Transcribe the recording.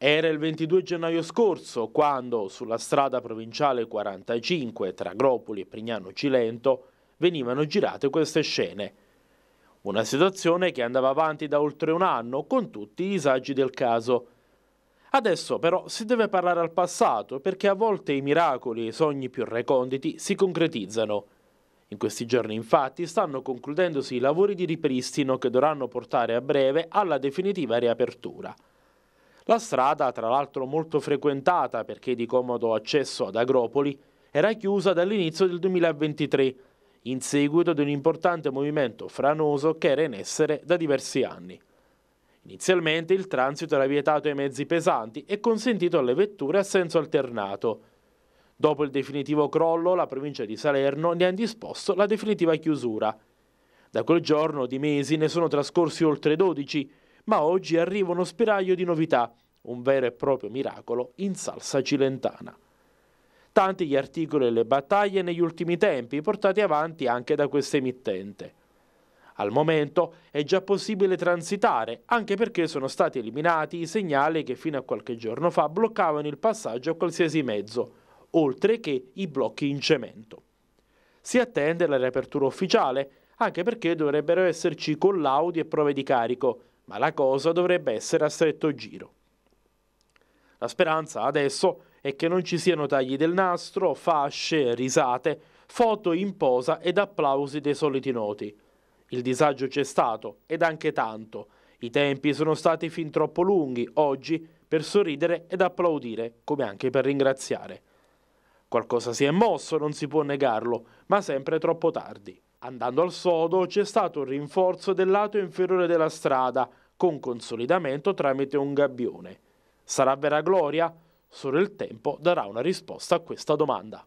Era il 22 gennaio scorso quando, sulla strada provinciale 45 tra Agropoli e Prignano Cilento, venivano girate queste scene. Una situazione che andava avanti da oltre un anno con tutti i disagi del caso. Adesso però si deve parlare al passato perché a volte i miracoli e i sogni più reconditi si concretizzano. In questi giorni infatti stanno concludendosi i lavori di ripristino che dovranno portare a breve alla definitiva riapertura. La strada, tra l'altro molto frequentata perché di comodo accesso ad Agropoli, era chiusa dall'inizio del 2023, in seguito di un importante movimento franoso che era in essere da diversi anni. Inizialmente il transito era vietato ai mezzi pesanti e consentito alle vetture a senso alternato. Dopo il definitivo crollo, la provincia di Salerno ne ha indisposto la definitiva chiusura. Da quel giorno di mesi ne sono trascorsi oltre 12, ma oggi arriva uno spiraglio di novità, un vero e proprio miracolo in salsa cilentana. Tanti gli articoli e le battaglie negli ultimi tempi portati avanti anche da questa emittente. Al momento è già possibile transitare, anche perché sono stati eliminati i segnali che fino a qualche giorno fa bloccavano il passaggio a qualsiasi mezzo, oltre che i blocchi in cemento. Si attende la riapertura ufficiale, anche perché dovrebbero esserci collaudi e prove di carico, ma la cosa dovrebbe essere a stretto giro. La speranza adesso è che non ci siano tagli del nastro, fasce, risate, foto in posa ed applausi dei soliti noti. Il disagio c'è stato, ed anche tanto. I tempi sono stati fin troppo lunghi, oggi, per sorridere ed applaudire, come anche per ringraziare. Qualcosa si è mosso, non si può negarlo, ma sempre troppo tardi. Andando al sodo c'è stato un rinforzo del lato inferiore della strada con consolidamento tramite un gabbione. Sarà vera gloria? Solo il tempo darà una risposta a questa domanda.